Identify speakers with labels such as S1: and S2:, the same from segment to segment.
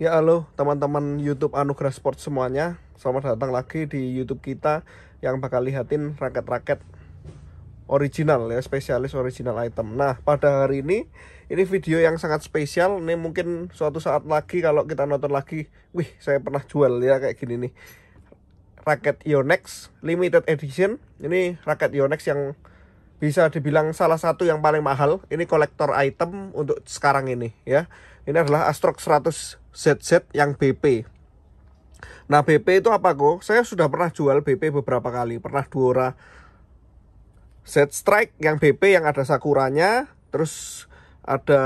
S1: Ya halo teman-teman YouTube Anugerah Sport semuanya Selamat datang lagi di YouTube kita Yang bakal lihatin raket-raket original ya Spesialis original item Nah pada hari ini Ini video yang sangat spesial Ini mungkin suatu saat lagi kalau kita nonton lagi Wih saya pernah jual ya kayak gini nih Raket Yonex Limited Edition Ini raket Yonex yang bisa dibilang salah satu yang paling mahal ini kolektor item untuk sekarang ini ya ini adalah Astrox 100 ZZ yang BP nah BP itu apa kok saya sudah pernah jual BP beberapa kali pernah Duora Z Strike yang BP yang ada sakuranya terus ada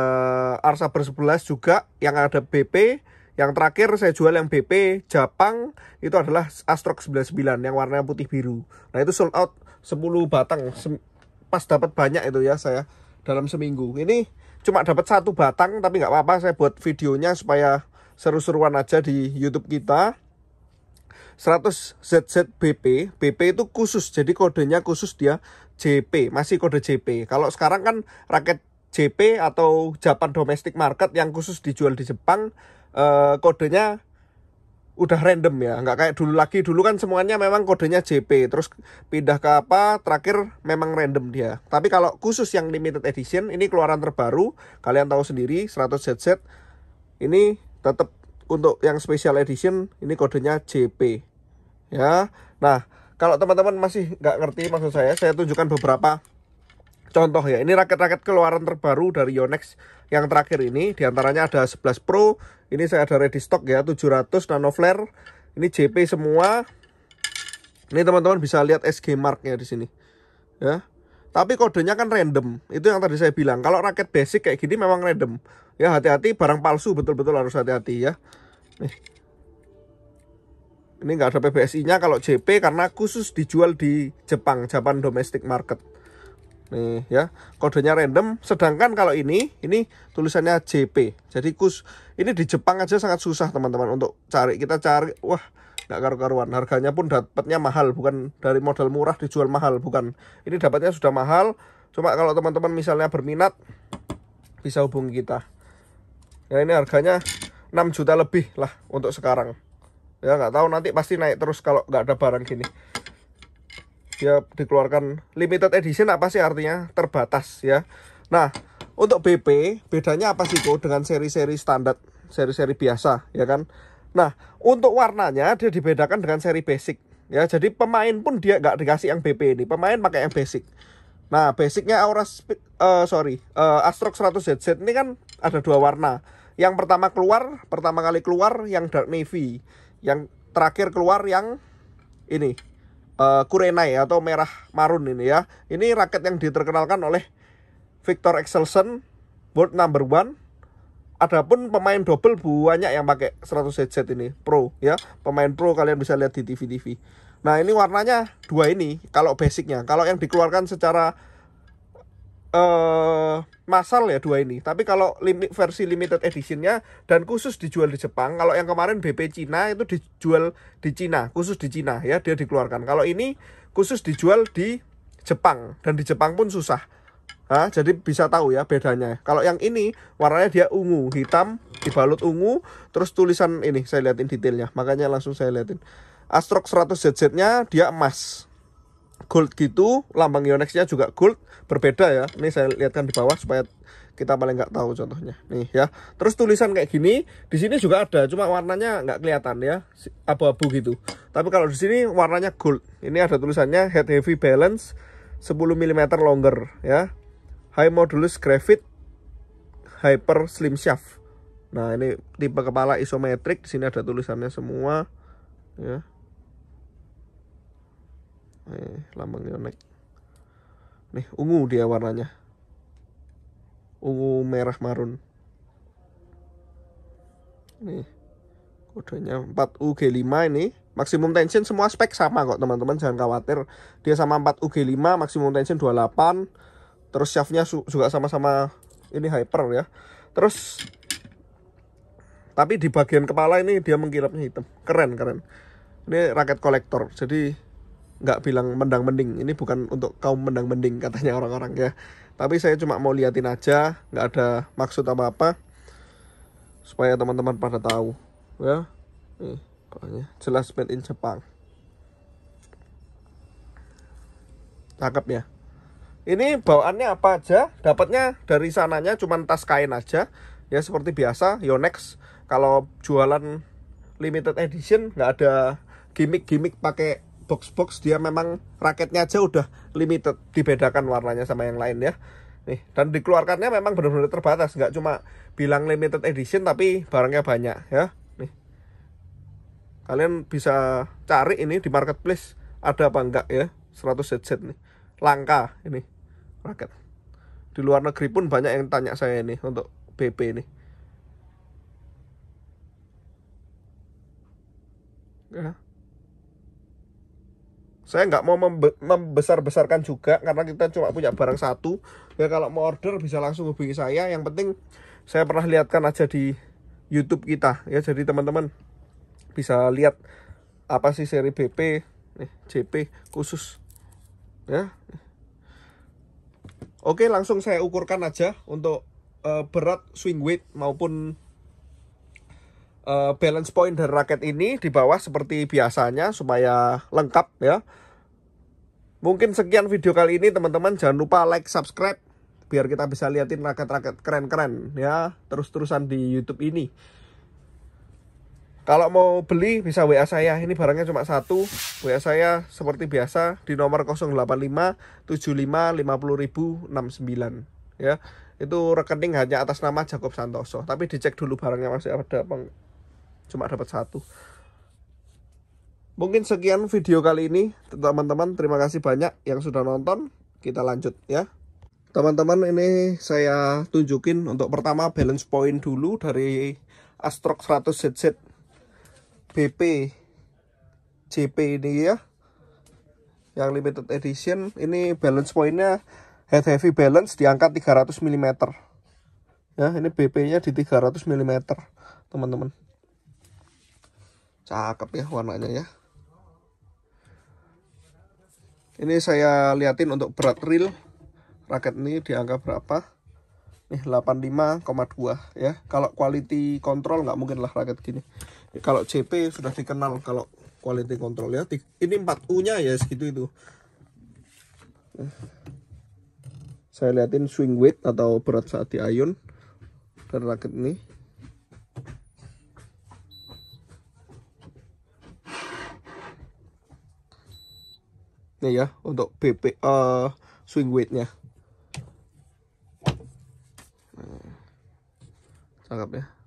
S1: Arsaber 11 juga yang ada BP yang terakhir saya jual yang BP Japang itu adalah Astrox 99 yang warnanya putih biru. Nah itu sold out 10 batang pas dapat banyak itu ya saya dalam seminggu. Ini cuma dapat satu batang tapi nggak apa-apa saya buat videonya supaya seru-seruan aja di YouTube kita. 100 zz BP itu khusus, jadi kodenya khusus dia JP, masih kode JP. Kalau sekarang kan raket JP atau Japan Domestic Market yang khusus dijual di Jepang, eh, kodenya udah random ya nggak kayak dulu lagi dulu kan semuanya memang kodenya JP terus pindah ke apa terakhir memang random dia tapi kalau khusus yang limited edition ini keluaran terbaru kalian tahu sendiri 100 ZZ ini tetap untuk yang special edition ini kodenya JP ya nah kalau teman-teman masih nggak ngerti maksud saya saya tunjukkan beberapa Contoh ya, ini raket-raket keluaran terbaru dari Yonex yang terakhir ini. diantaranya ada 11 Pro, ini saya ada ready stock ya, 700 nano flare. Ini JP semua. Ini teman-teman bisa lihat SG marknya di sini. Ya. Tapi kodenya kan random. Itu yang tadi saya bilang. Kalau raket basic kayak gini memang random. Ya hati-hati barang palsu betul-betul harus hati-hati ya. Nih. Ini nggak ada PBSI-nya kalau JP karena khusus dijual di Jepang, Japan domestic market nih ya kodenya random sedangkan kalau ini ini tulisannya JP jadi kus ini di Jepang aja sangat susah teman-teman untuk cari kita cari wah nggak karu-karuan harganya pun dapatnya mahal bukan dari modal murah dijual mahal bukan ini dapatnya sudah mahal cuma kalau teman-teman misalnya berminat bisa hubungi kita ya ini harganya 6 juta lebih lah untuk sekarang ya nggak tahu nanti pasti naik terus kalau nggak ada barang gini dia dikeluarkan limited edition apa sih artinya terbatas ya. Nah, untuk BP bedanya apa sih kok dengan seri-seri standar, seri-seri biasa ya kan? Nah, untuk warnanya dia dibedakan dengan seri basic ya. Jadi pemain pun dia nggak dikasih yang BP ini, pemain pakai yang basic. Nah, basicnya Aura uh, sorry, uh, Astrox 100 ZZ ini kan ada dua warna. Yang pertama keluar, pertama kali keluar yang dark navy. Yang terakhir keluar yang ini uh, kurenai atau merah marun ini ya. Ini raket yang diterkenalkan oleh Victor Excelsen, world number one. Adapun pemain double banyak yang pakai 100 headset ini pro ya. Pemain pro kalian bisa lihat di TV-TV. Nah, ini warnanya dua ini kalau basicnya. Kalau yang dikeluarkan secara uh, masal ya dua ini. Tapi kalau limit versi limited editionnya dan khusus dijual di Jepang. Kalau yang kemarin BP Cina itu dijual di Cina, khusus di Cina ya dia dikeluarkan. Kalau ini khusus dijual di Jepang dan di Jepang pun susah. Nah, jadi bisa tahu ya bedanya. Kalau yang ini warnanya dia ungu, hitam dibalut ungu, terus tulisan ini saya liatin detailnya. Makanya langsung saya liatin. Astrox 100 ZZ-nya dia emas gold gitu lambang yonex juga gold berbeda ya ini saya lihatkan di bawah supaya kita paling nggak tahu contohnya nih ya terus tulisan kayak gini di sini juga ada cuma warnanya nggak kelihatan ya abu-abu gitu tapi kalau di sini warnanya gold ini ada tulisannya head heavy balance 10 mm longer ya high modulus graphite hyper slim shaft nah ini tipe kepala isometrik di sini ada tulisannya semua ya eh, lambang neonek nih ungu dia warnanya ungu merah marun nih kodenya 4UG5 ini maksimum tension semua spek sama kok teman-teman jangan khawatir dia sama 4UG5 maksimum tension 28 terus shaftnya juga sama-sama ini hyper ya terus tapi di bagian kepala ini dia mengkilapnya hitam keren keren ini raket kolektor jadi nggak bilang mendang mending ini bukan untuk kaum mendang mending katanya orang-orang ya tapi saya cuma mau liatin aja nggak ada maksud apa apa supaya teman-teman pada tahu ya nih pokoknya jelas made in Jepang cakep ya ini bawaannya apa aja dapatnya dari sananya cuma tas kain aja ya seperti biasa Yonex kalau jualan limited edition nggak ada gimmick-gimmick pakai box-box dia memang raketnya aja udah limited dibedakan warnanya sama yang lain ya nih dan dikeluarkannya memang benar-benar terbatas nggak cuma bilang limited edition tapi barangnya banyak ya nih kalian bisa cari ini di marketplace ada apa enggak ya 100 headset nih langka ini raket di luar negeri pun banyak yang tanya saya ini untuk BP ini ya saya nggak mau membesar-besarkan juga karena kita cuma punya barang satu ya kalau mau order bisa langsung hubungi saya yang penting saya pernah lihatkan aja di YouTube kita ya jadi teman-teman bisa lihat apa sih seri BP nih eh, JP khusus ya Oke langsung saya ukurkan aja untuk uh, berat swing weight maupun Eh, balance point dari raket ini di bawah seperti biasanya supaya lengkap ya. Mungkin sekian video kali ini teman-teman jangan lupa like, subscribe biar kita bisa liatin raket-raket keren-keren ya terus-terusan di YouTube ini. Kalau mau beli bisa WA saya. Ini barangnya cuma satu. WA saya seperti biasa di nomor 085 75 ya. Itu rekening hanya atas nama Jacob Santoso, tapi dicek dulu barangnya masih ada apa cuma dapat satu mungkin sekian video kali ini teman-teman terima kasih banyak yang sudah nonton kita lanjut ya teman-teman ini saya tunjukin untuk pertama balance point dulu dari Astrox 100 ZZ BP JP ini ya yang limited edition ini balance pointnya head heavy balance diangkat 300 mm ya ini BP nya di 300 mm teman-teman cakep ya warnanya ya ini saya liatin untuk berat reel raket ini dianggap berapa nih 85,2 ya kalau quality control nggak mungkin lah raket gini kalau CP sudah dikenal kalau quality control ya ini 4 U nya ya segitu itu saya liatin swing weight atau berat saat diayun dan raket ini nih ya untuk BP uh, swing weightnya nah, hmm. cakep ya